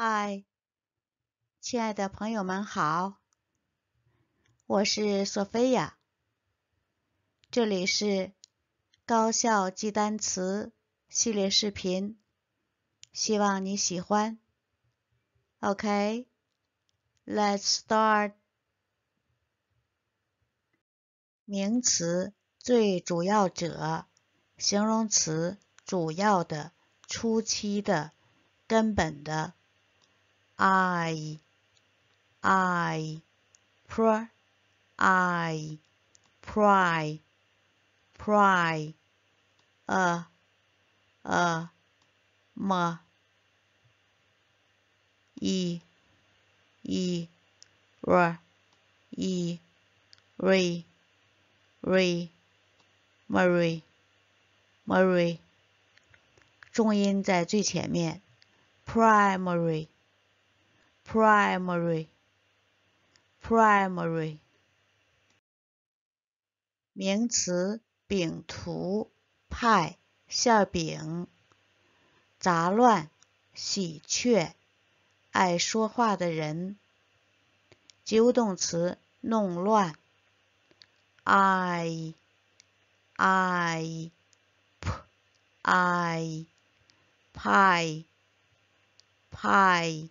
嗨，亲爱的朋友们好，我是索菲亚，这里是高效记单词系列视频，希望你喜欢。OK，Let's start。名词最主要者，形容词主要的、初期的、根本的。I, I, pr, I, pry, pry, a, a, m, e, e, r, e, re, re, Murray, Murray，重音在最前面。Primary, Primary, primary, 名词，饼图派馅饼，杂乱，喜鹊，爱说话的人，及物动词，弄乱，i, i, p, i, pie, pie。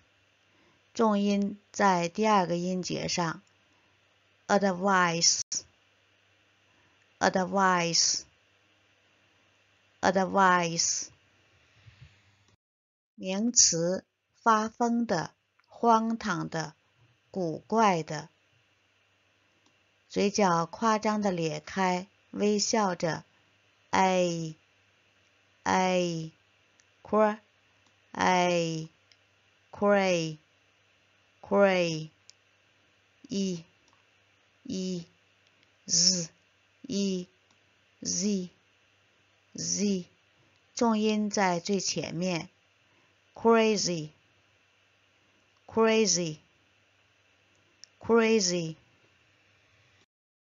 重音在第二个音节上。advice，advice，advice。名词：发疯的、荒唐的、古怪的。嘴角夸张的咧开，微笑着。哎，哎，cry，哎，cry。p r a y e e z e z z 重音在最前面。crazy，crazy，crazy。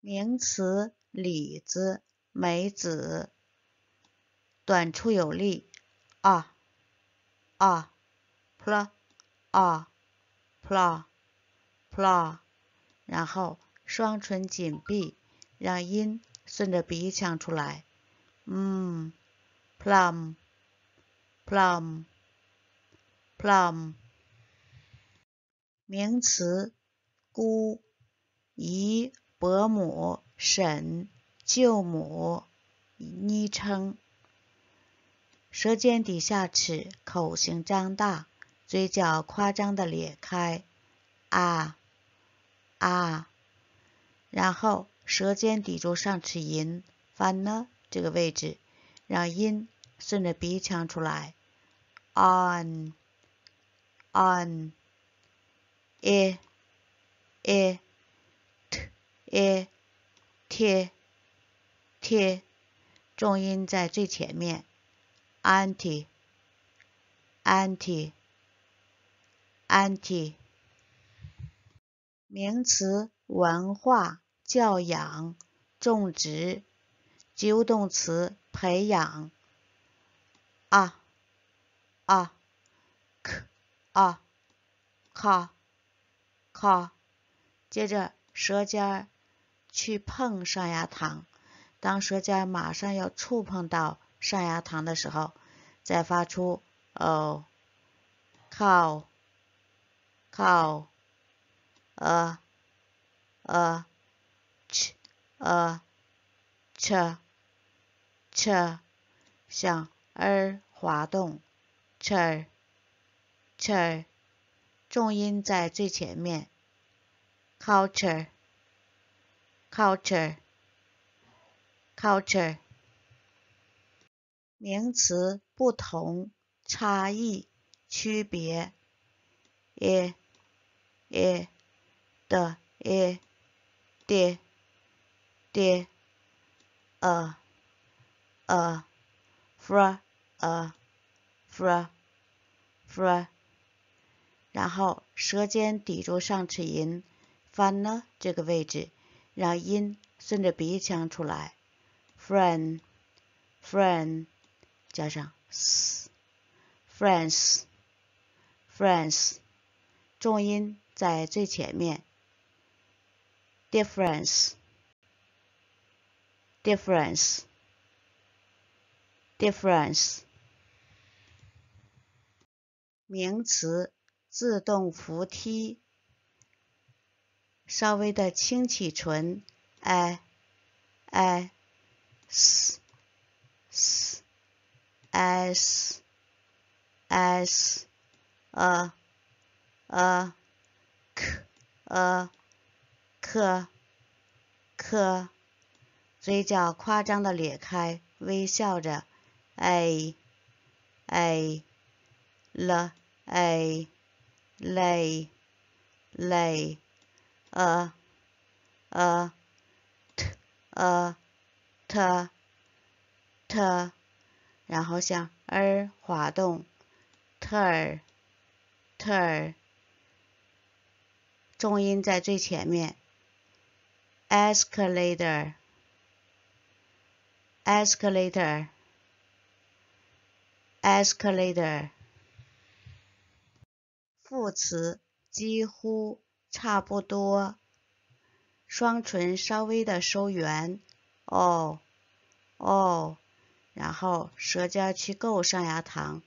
名词，李子、梅子。短促有力。啊啊，pro l 啊。p l a p l a 然后双唇紧闭，让音顺着鼻腔出来。嗯，plum plum plum。名词：姑、姨、伯母、婶、舅母。昵称。舌尖底下齿，口型张大。嘴角夸张的咧开，啊啊！然后舌尖抵住上齿龈，发呢这个位置，让音顺着鼻腔出来。an an e e t e t t，重音在最前面。anti anti anti，名词，文化、教养、种植；及物动词，培养。啊啊，啊靠靠！接着舌尖去碰上牙膛，当舌尖马上要触碰到上牙膛的时候，再发出哦靠。c o l t a, r e 呃呃，ch 呃 ch，ch，向 r 滑动，ch，ch，重音在最前面，culture，culture，culture，名词不同差异区别，一。e d e d d r a f r f r，然后舌尖抵住上齿龈，fan 呢这个位置，让音顺着鼻腔出来，friend friend，加上 s friends friends，重音。在最前面，difference，difference，difference，名词，自动扶梯，稍微的轻启唇，哎，哎，嘶，嘶，as，as，呃，呃。k，a k k 嘴角夸张的咧开，微笑着，a，a，l，a，l，l，a a a a t a t t 然后向 r 滑动，t r t Ter, ter, 重音在最前面。escalator，escalator，escalator。副词，几乎，差不多。双唇稍微的收圆，哦，哦，然后舌尖去够上牙膛。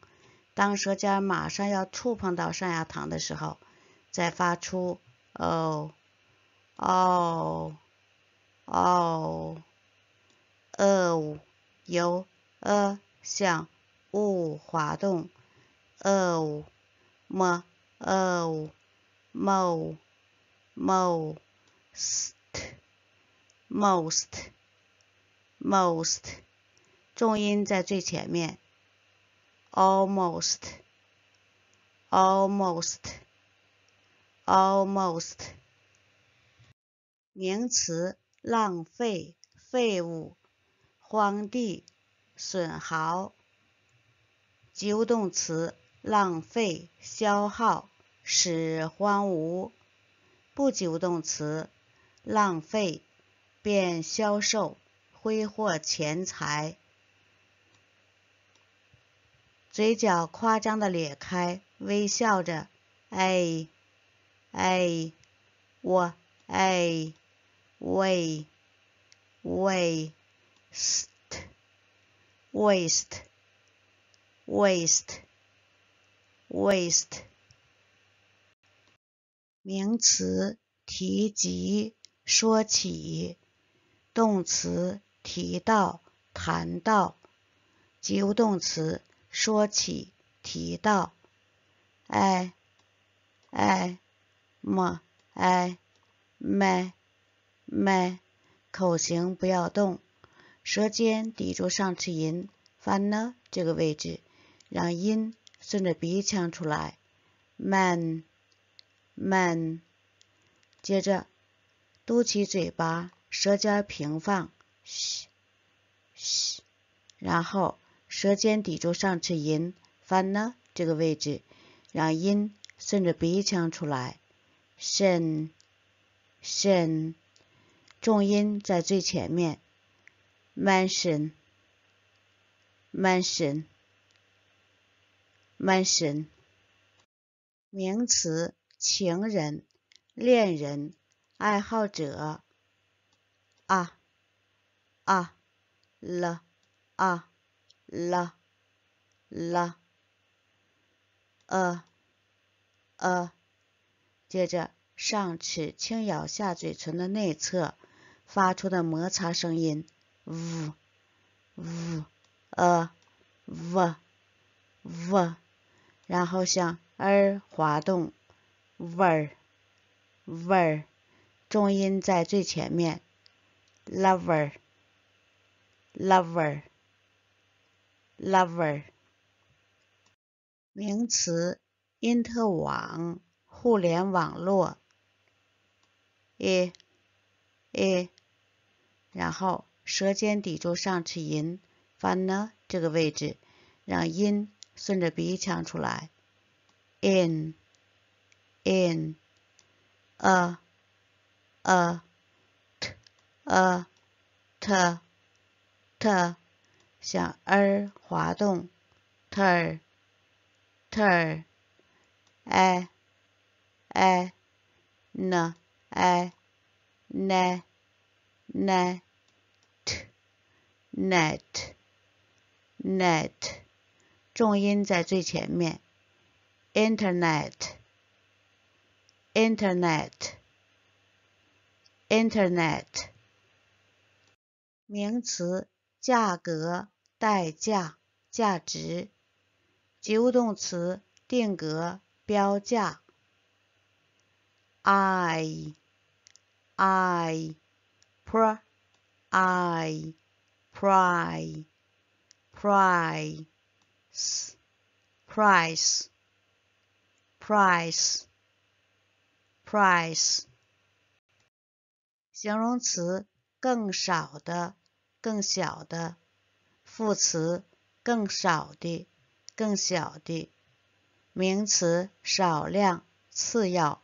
当舌尖马上要触碰到上牙膛的时候，再发出。哦哦哦！呃，由呃向物滑动，呃，么呃，某，m most most most 重音在最前面，almost almost。Almost，名词，浪费、废物、荒地、损耗；及物动词，浪费、消耗、使荒芜；不及物动词，浪费、变消瘦、挥霍钱财。嘴角夸张地咧开，微笑着，哎。哎，我哎，喂，喂，st，waste，waste，waste，名词提及说起，动词提到谈到，及物动词说起提到，哎，哎。么哎，麦麦，口型不要动，舌尖抵住上齿龈，发呢这个位置，让音顺着鼻腔出来。慢，慢，接着，嘟起嘴巴，舌尖平放，嘘，嘘，然后舌尖抵住上齿龈，发呢这个位置，让音顺着鼻腔出来。什什重音在最前面，mention mention mention 名词情人恋人爱好者啊啊了啊了了呃呃。接着，上齿轻咬下嘴唇的内侧，发出的摩擦声音，呜，呜，呃，呜，呜，然后向儿滑动，儿，儿，重音在最前面，lover，lover，lover，名词，因特网。互联网络，一，一，然后舌尖抵住上齿龈，发呢这个位置，让音顺着鼻腔出来。in，in，a a t a t t 向 r 滑动，t，t，i。n 呢，n 呢，呢 t net net，重音在最前面。Internet，Internet，Internet，名词，价格、代价、价值；及物动词，定格、标价。i i pr i price price price price 形容词更少的、更小的；副词更少的、更小的；名词少量、次要。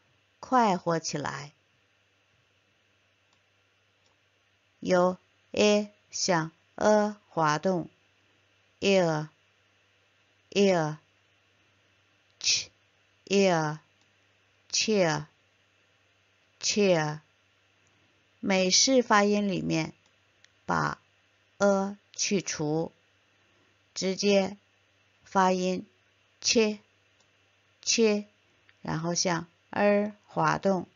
快活起来由 a 向 a 滑动 ill ill chair chair chair 美式发音里面把 a 去除直接发音切切然后向 a 滑动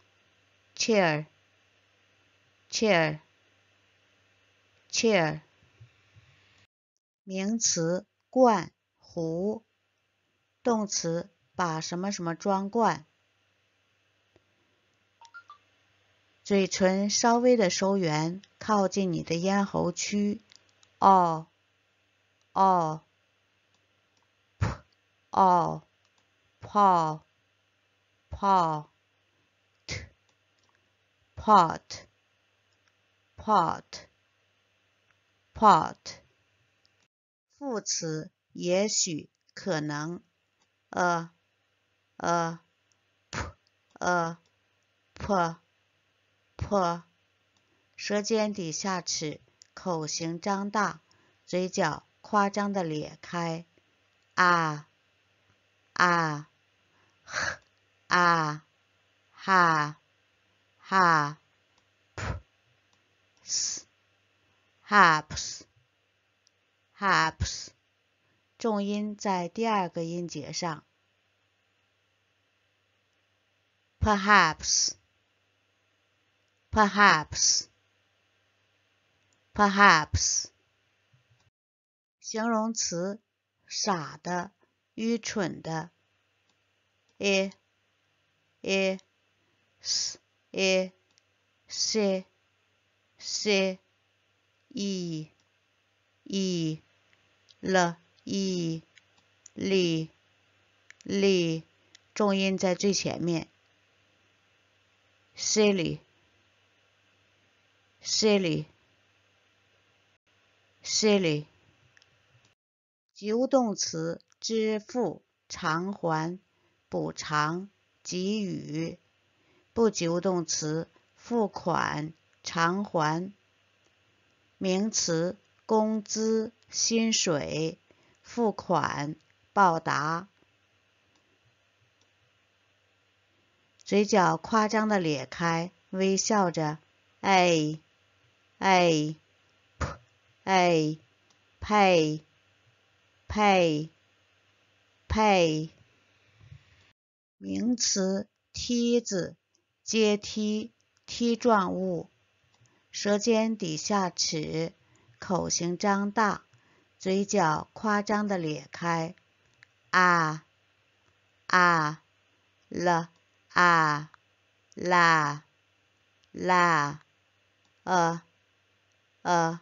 ，chair，chair，chair，名词，罐，壶，动词，把什么什么装罐。嘴唇稍微的收圆，靠近你的咽喉区。哦，哦，p，哦，p，p。pot，pot，pot，副词，也许，可能，a a, p a, p p，舌尖抵下齿，口型张大，嘴角夸张的咧开，a 啊啊，a, ha. h a p s p e r h a p s p e r h a p s 重音在第二个音节上。Perhaps，perhaps，perhaps，形容词，傻的，愚蠢的。E，E，S。a c c e e l e l l 重音在最前面。silly，silly，silly 及物动词：支付、偿还、补偿、给予。不及物动词：付款、偿还。名词：工资、薪水、付款、报答。嘴角夸张的咧开，微笑着。哎，哎，噗，哎，pay，pay，pay。名词：梯子。阶梯梯状物，舌尖底下齿，口型张大，嘴角夸张的咧开。啊啊了啊啦啦呃呃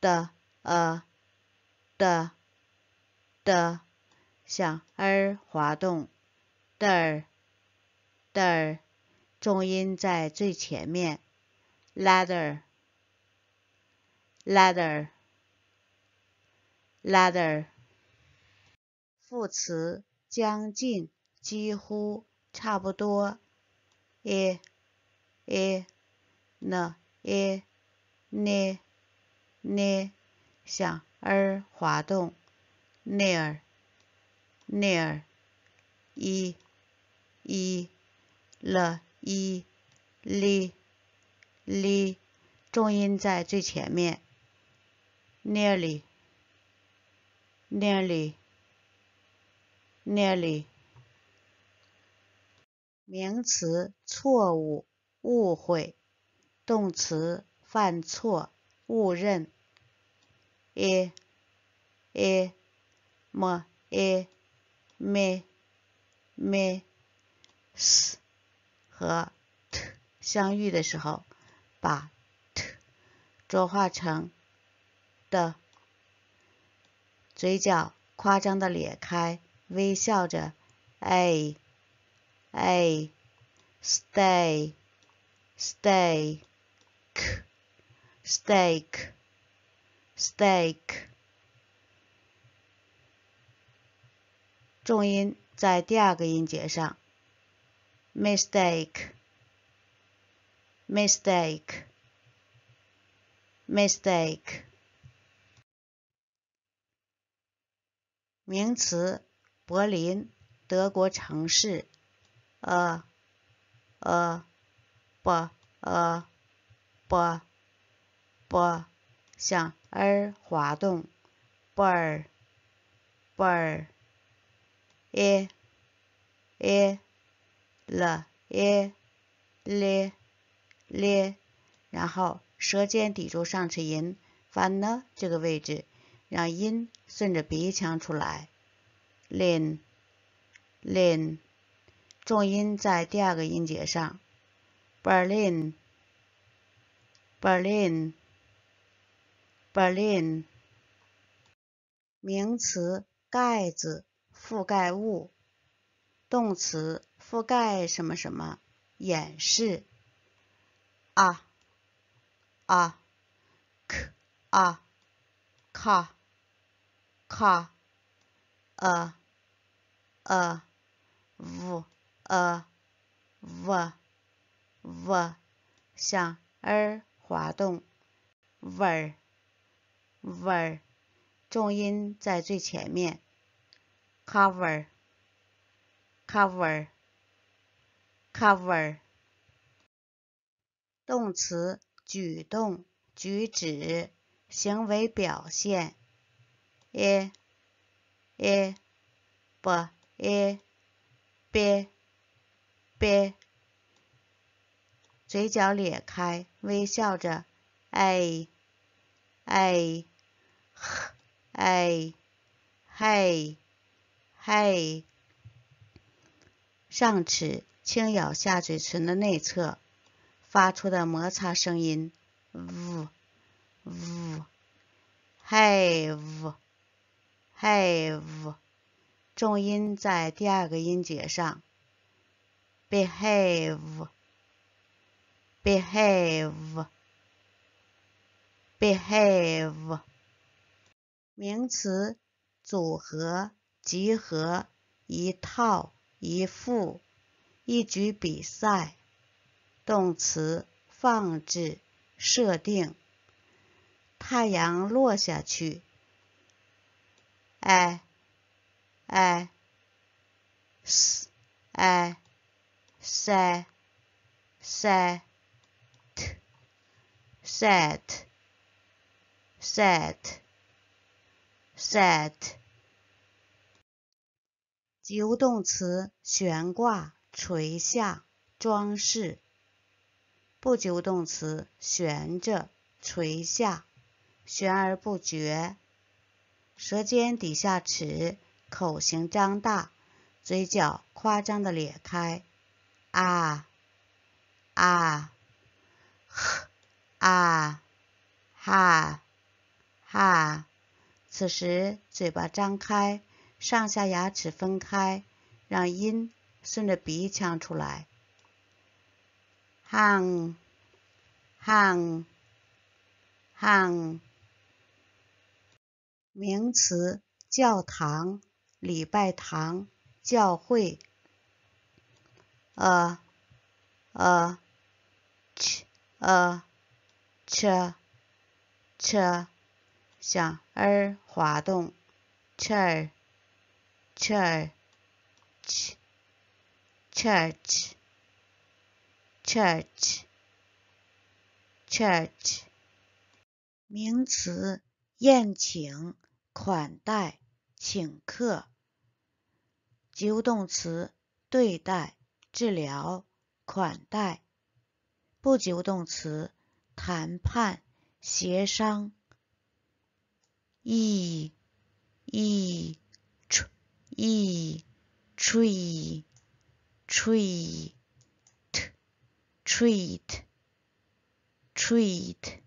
的呃的的，向儿滑动的儿的儿。重音在最前面，ladder，ladder，ladder。副词将近、几乎、差不多。e，e，n，e，ne，ne，向而滑动。near，near。一一 l 一，li，li，重音在最前面。nearly，nearly，nearly。名词错误、误会；动词犯错、误认。e，e，m，e，m，m，s。和 t 相遇的时候，把 t 浊化成的，嘴角夸张的咧开，微笑着，a a stay stay steak steak steak，重音在第二个音节上。mistake，mistake，mistake，名词，柏林，德国城市，a, a, b a, b b 向耳滑动 b b a, a. 了耶咧咧，然后舌尖抵住上齿龈，发呢这个位置，让音顺着鼻腔出来。l i n l i n 重音在第二个音节上。Berlin，Berlin，Berlin。名词，盖子，覆盖物。动词。覆盖什么什么？演示啊啊，k 啊卡卡呃呃，呜呃呜呜，向耳滑动，ver ver，重音在最前面。cover cover Cover，动词，举动、举止、行为表现。a b 不 b b 嘴角咧开，微笑着。诶诶呵诶嘿嘿，上齿。轻咬下嘴唇的内侧，发出的摩擦声音，呜呜，have，have，重音在第二个音节上。behave，behave，behave，名词组合集合一套一副。一局比赛，动词放置设定。太阳落下去。哎，哎，s 哎，set，set，set，set，set，及物动词悬挂。垂下装饰，不及物动词悬着垂下，悬而不绝。舌尖底下齿，口型张大，嘴角夸张的咧开。啊啊，呵啊哈哈，此时嘴巴张开，上下牙齿分开，让音。顺着鼻腔出来。hang hang hang 名词：教堂、礼拜堂、教会。a a ch a ch ch 向 r 滑动 ch ch ch church，church，church，名词，宴请、款待、请客；及物动词，对待、治疗、款待；不及物动词，谈判、协商。e，e，t，e，t r。treat treat treat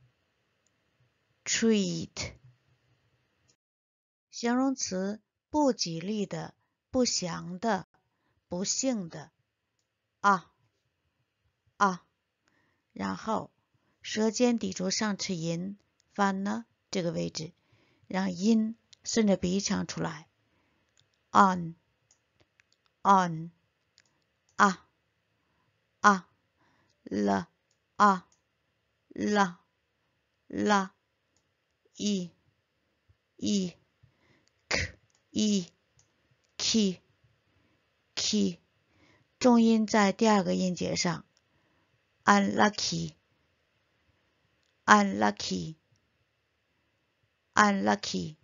treat，形容词，不吉利的、不祥的、不幸的啊啊！然后舌尖抵住上齿龈，翻呢这个位置，让音顺着鼻腔出来。on on l a l l e e k e k k，重音在第二个音节上。unlucky，unlucky，unlucky。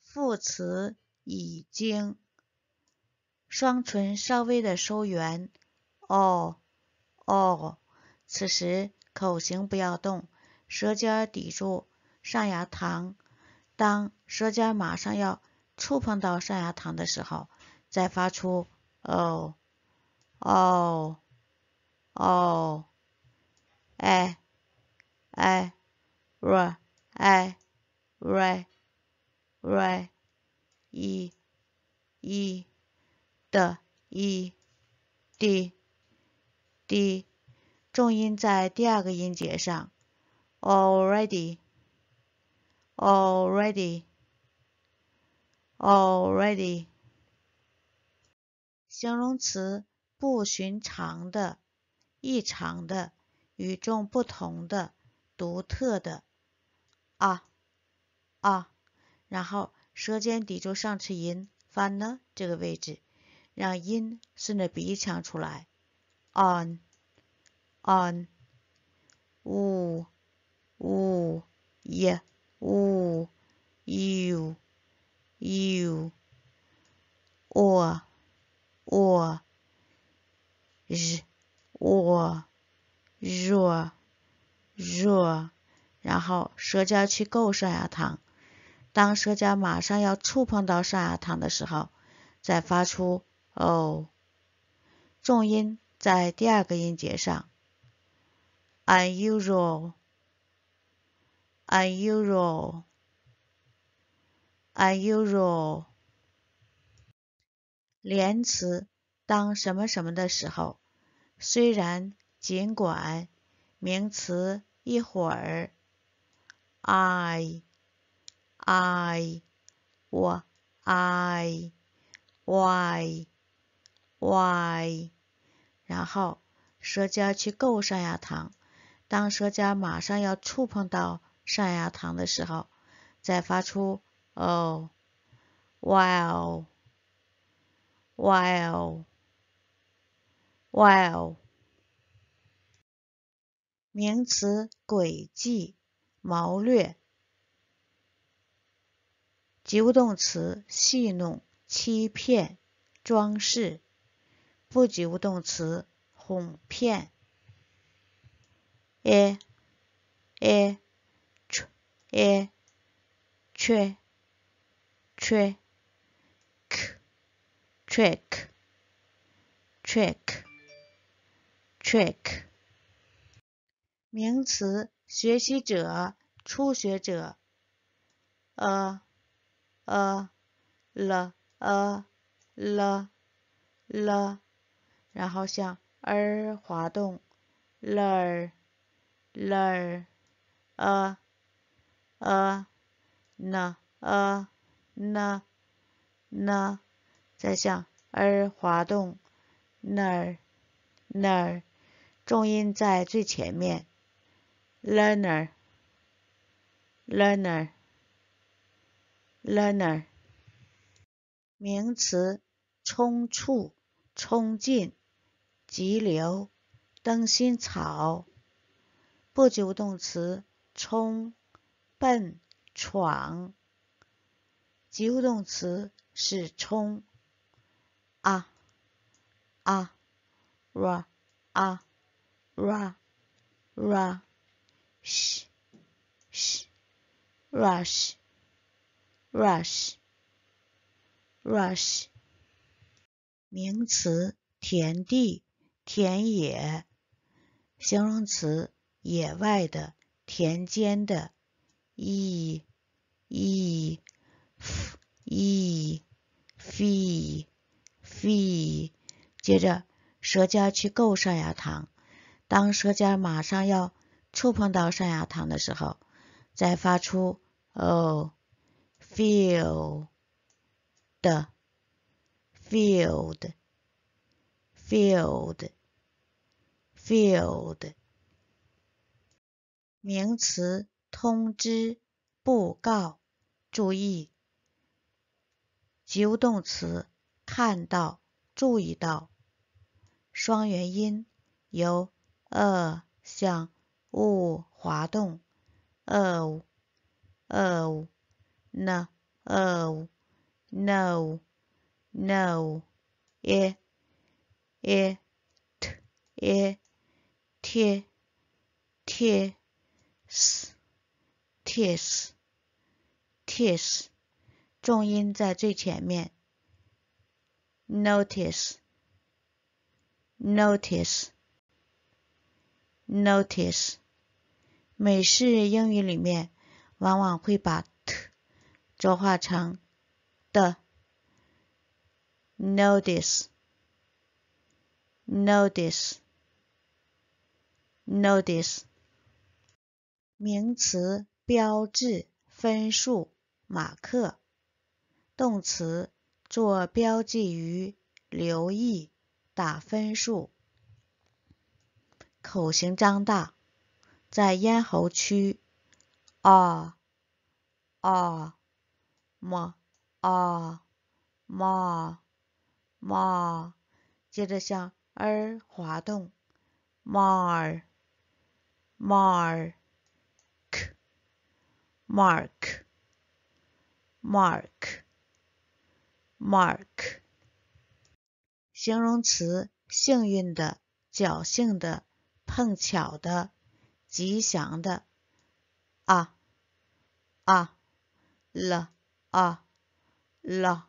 副词已经，双唇稍微的收圆。哦。哦，此时口型不要动，舌尖抵住上牙膛。当舌尖马上要触碰到上牙膛的时候，再发出哦、哦、哦、哎、哎、瑞、哎、瑞、瑞、一、一、的、一、滴。D，重音在第二个音节上。already，already，already。形容词，不寻常的、异常的、与众不同的、独特的。啊啊，然后舌尖抵住上齿龈翻呢这个位置，让音顺着鼻腔出来。o n o n wu wu ye wu you you o o 日 o r 若，然后舌尖去够上牙膛，当舌尖马上要触碰到上牙膛的时候，再发出哦，重音。在第二个音节上，unusual，unusual，unusual。连词当什么什么的时候，虽然尽管，名词一会儿，I，I，我 I，Why，Why。然后，舌尖去够上牙膛。当舌尖马上要触碰到上牙膛的时候，再发出“哦，w while h i l e while。名词诡计、谋略；及物动词戏弄、欺骗、装饰。不及物动词，哄骗。a 诶 a 缺诶缺缺，k trick trick trick。名词，学习者，初学者。a a l a l a l a 然后向 er 滑动，ler，ler，a，a，na，a，na，na 再向 er 滑动，ner，ner 重音在最前面，lerner，lerner，lerner a a a 名词，冲出，冲进。急流，灯芯草。不及物动词冲、奔、闯。及物动词是冲。啊啊，r 啊 r，r，sh sh，rush，rush，rush。名词田地。田野，形容词，野外的，田间的一一 f e e f e，接着舌尖去够上牙膛，当舌尖马上要触碰到上牙膛的时候，再发出 o field 的 field field。Field，名词，通知、布告。注意，及物动词，看到、注意到。双元音由呃向 u 滑动。呃，呃，那呃，那，那，诶，诶，t，诶。tear, tears, tears, tears，重音在最前面。notice, notice, notice。美式英语里面往往会把 t 浊化成的。notice, notice。Notice，名词，标志、分数、马克；动词，做标记于、留意、打分数。口型张大，在咽喉区，啊啊，ma，啊么啊么。么。接着向 r 滑动，mar。Mark，Mark，Mark，Mark，形容词，幸运的，侥幸的，碰巧的，吉祥的。啊啊了啊了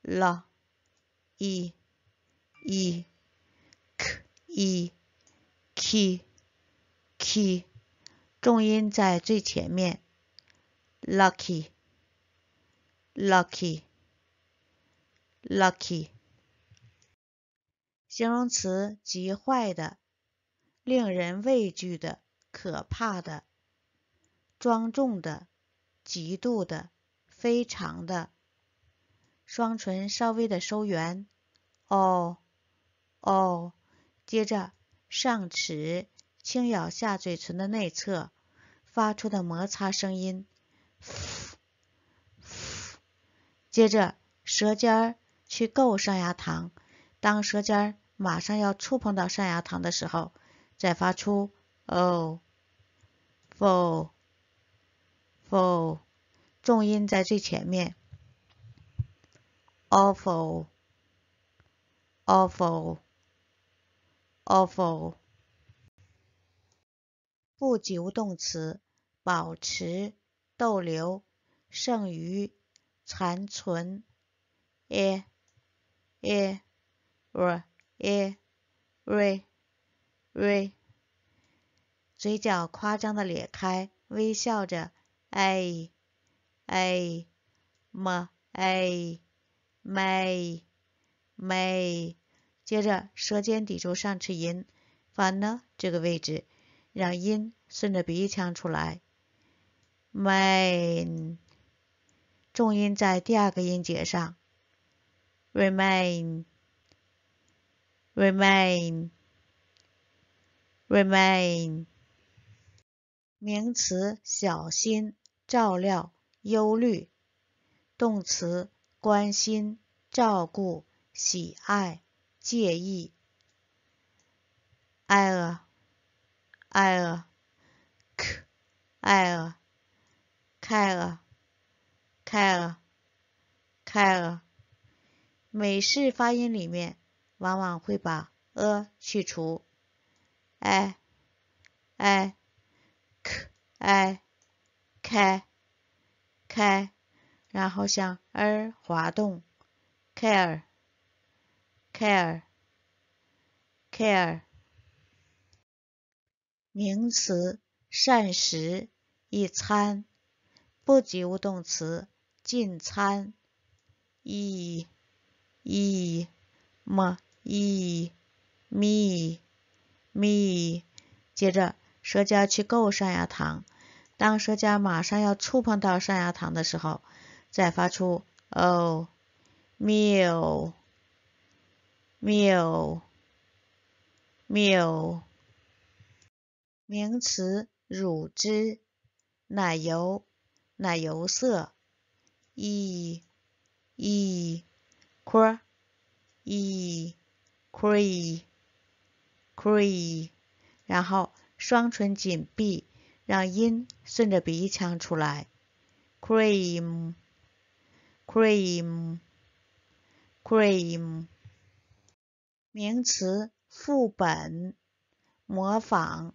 了，e e k e k。Key，重音在最前面。Lucky，lucky，lucky，形容词，极坏的，令人畏惧的，可怕的，庄重的，极度的，非常的。双唇稍微的收圆，哦，哦，接着上齿。轻咬下嘴唇的内侧，发出的摩擦声音。接着，舌尖儿去够上牙膛。当舌尖儿马上要触碰到上牙膛的时候，再发出 “awful”、“ful”，重音在最前面，“awful”、“awful”、“awful”。不及物动词，保持、逗留、剩余、残存。e 诶，r 诶 r 瑞，嘴角夸张的咧开，微笑着。a m a m a m a 接着舌尖抵住上齿龈，反呢这个位置。让音顺着鼻腔出来。m a i n 重音在第二个音节上。remain，remain，remain。名词：小心、照料、忧虑；动词：关心、照顾、喜爱、介意。I'll a i r k a i r K a r e c a r e c a r e 美式发音里面往往会把 e 去除 a i a i k i c a 然后向 r 滑动，care，care，care。名词：膳食，一餐；不及物动词：进餐。e e m e me me。接着，舌尖去够上牙膛，当舌尖马上要触碰到上牙膛的时候，再发出“哦，meal meal meal”。名词，乳汁、奶油、奶油色。e，e，cr，e，cre，cre。然后双唇紧闭，让音顺着鼻腔出来。cream，cream，cream。名词，副本、模仿。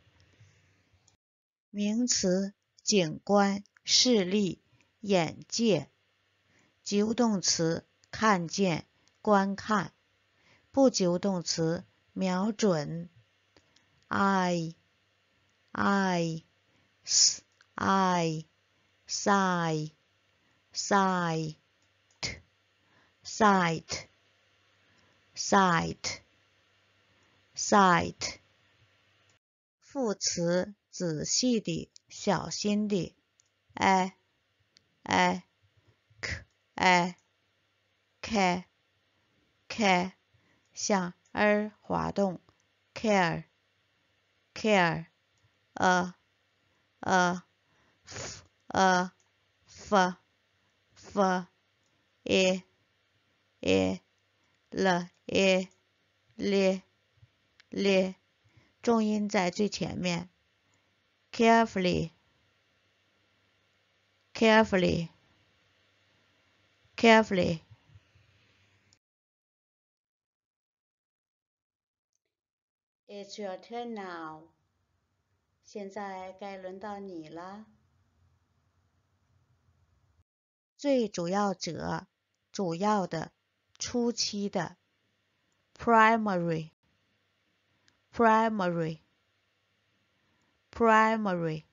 名词：景观、视力、眼界；及物动词：看见、观看；不及物动词：瞄准。i i s i sight sight sight sight。副词。仔细的，小心的，i i k i k k 向 r 滑动，care care a a f a f f e e l e l l 重音在最前面。carefully, carefully, carefully. It's your turn now. 现在该轮到你了。最主要者，主要的，初期的，primary，primary primary。Primary，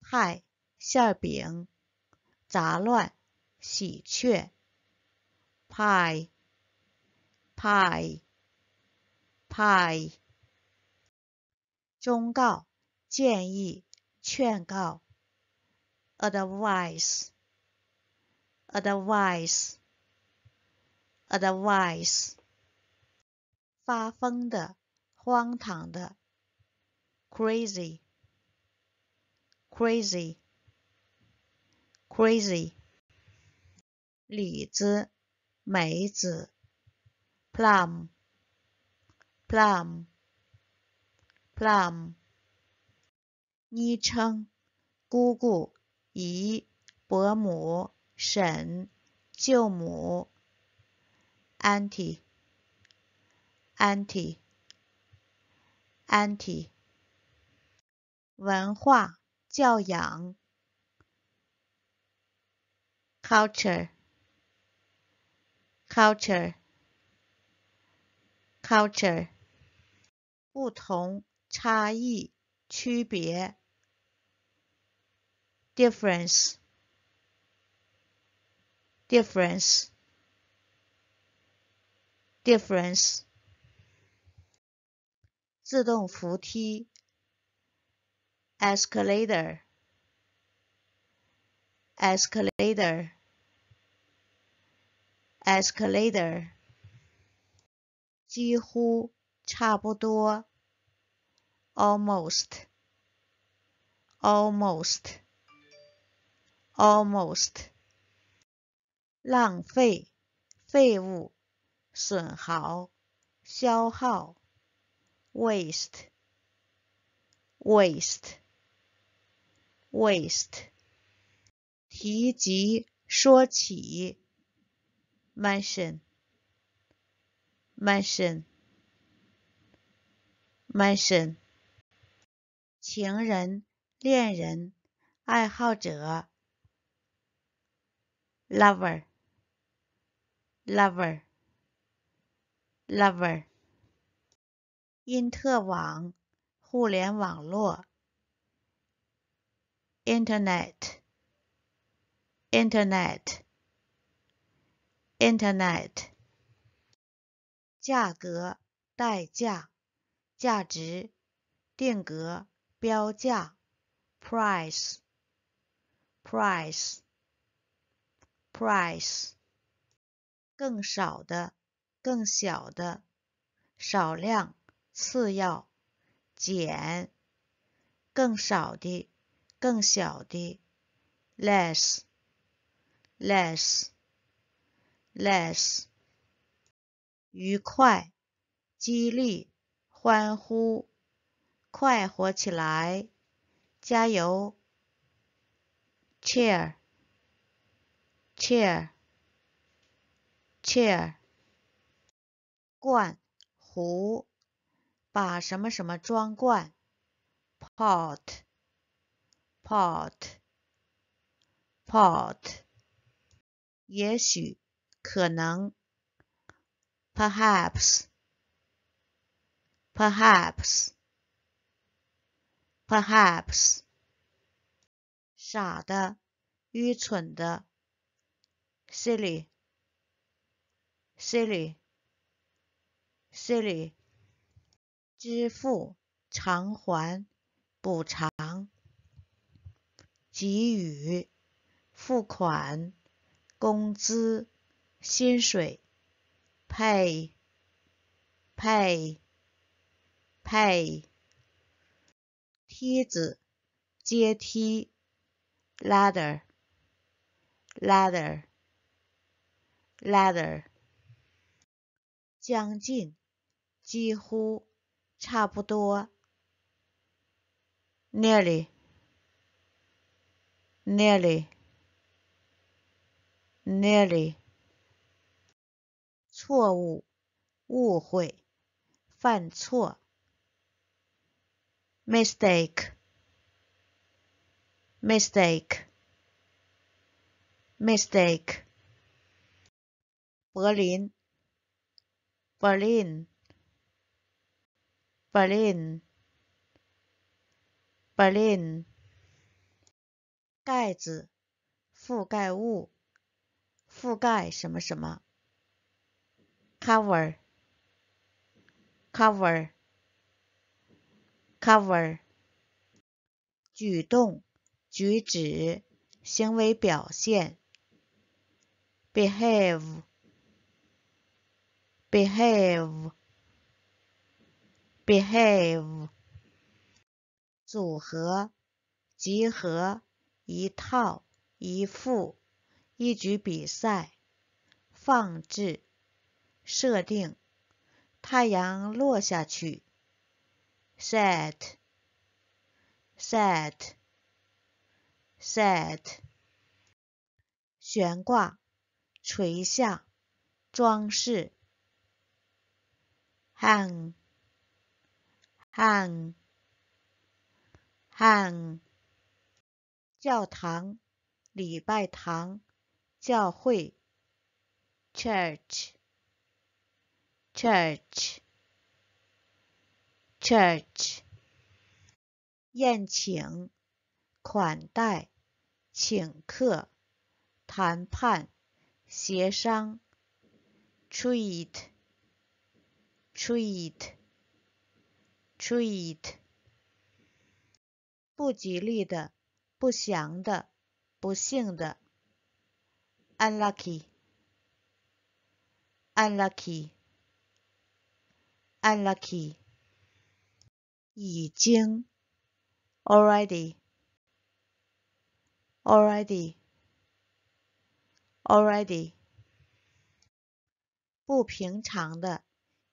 派馅饼，杂乱，喜鹊，Pie，Pie，Pie，忠告、建议、劝告，Advice，Advice，Advice，发疯的、荒唐的。crazy，crazy，crazy，李子，梅子，plum，plum，plum，昵称，姑姑，姨，伯母，婶，舅母，auntie，auntie，auntie。文化教养，culture，culture，culture，不同差异区别，difference，difference，difference，自动扶梯。escalator escalator escalator 几乎差不多 almost almost almost 浪费废物损耗消耗 waste waste Waste，提及说起，mention，mention，mention，情人、恋人、爱好者，lover，lover，lover，因特网、互联网络。Internet, Internet, Internet。价格、代价、价值、定格、标价。Price, Price, Price。更少的、更小的、少量、次要、减、更少的。更小的，less，less，less，愉快，激励，欢呼，快活起来，加油，cheer，cheer，cheer，灌，壶，把什么什么装罐，pot。pot，pot，也许可能，perhaps，perhaps，perhaps，傻的，愚蠢的，silly，silly，silly，支付，偿还，补偿。给予付款工资薪水 pay pay pay 梯子阶梯 ladder ladder ladder 将近几乎差不多 nearly nearly nearly 错误、误会、犯错 mistake mistake mistake 柏林 Berlin Berlin Berlin 盖子，覆盖物，覆盖什么什么。cover，cover，cover，举动、举止、行为表现。behave，behave，behave，组合、集合。一套一副，一局比赛，放置，设定，太阳落下去，set，set，set，悬挂，垂下，装饰，hang，hang，hang。教堂、礼拜堂、教会 （church，church，church）。宴请、款待、请客、谈判、协商 （treat，treat，treat）。不吉利的。不祥的、不幸的、unlucky、unlucky、unlucky，已经、already、already、already，不平常的、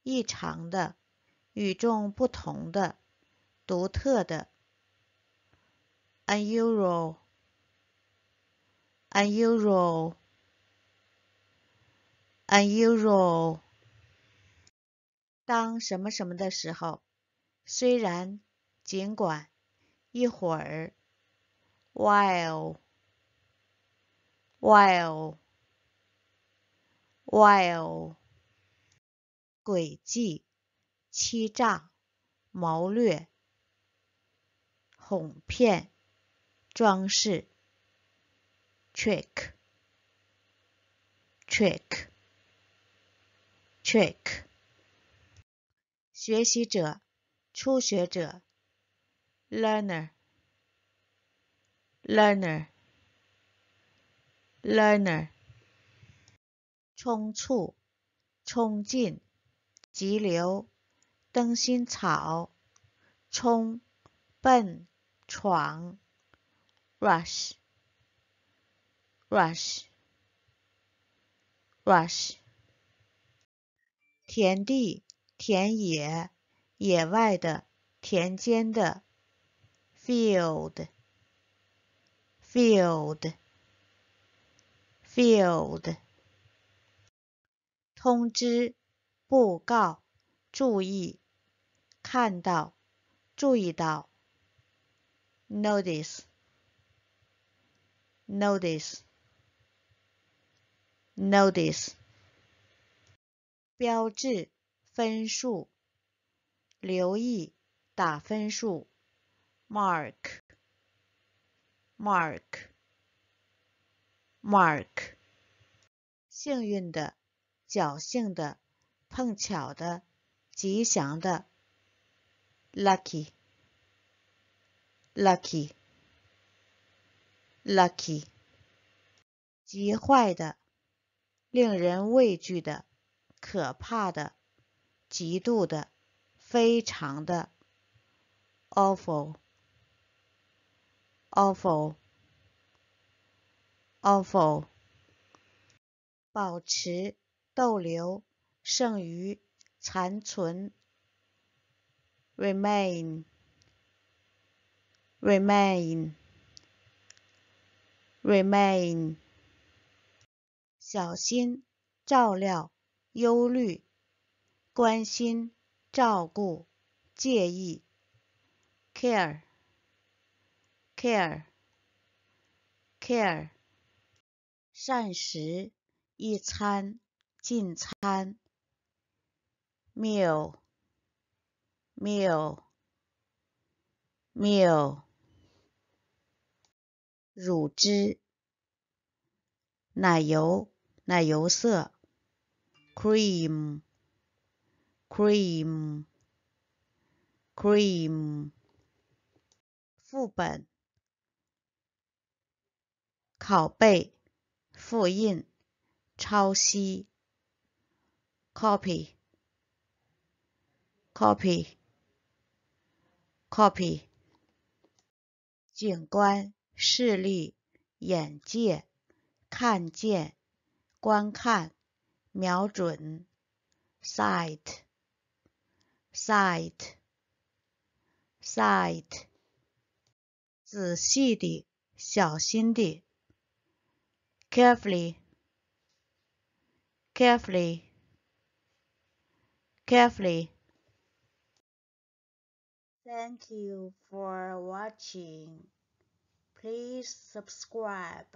异常的、与众不同的、独特的。unusual, unusual, unusual，当什么什么的时候，虽然，尽管，一会儿，while, while, while，诡计，欺诈，谋略，哄骗。装饰，trick，trick，trick。学习者，初学者，learner，learner，learner。冲促，冲进，急流，灯芯草，冲，奔，闯。rush rush rush 田地、田野、野外的、田间的。field, field, field。通知、布告、注意、看到、注意到。notice, notice notice 标志分数留意打分数 mark mark mark 幸运的侥幸的碰巧的吉祥的 lucky lucky lucky，极坏的，令人畏惧的，可怕的，极度的，非常的，awful，awful，awful，保持，逗留，剩余，残存，remain，remain。remain，小心，照料，忧虑，关心，照顾，介意。care，care，care，膳食，一餐，进餐。meal，meal，meal。乳汁、奶油、奶油色、cream、cream、cream、副本、拷贝、复印、抄袭、copy、copy、copy、景观。视力，眼界，看见，观看，瞄准，sight, sight, carefully, 视力、眼界、看见、观看、瞄准，sight、sight、sight，仔细地、小心地，carefully、carefully、carefully。Thank you for watching. Please subscribe.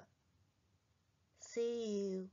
See you.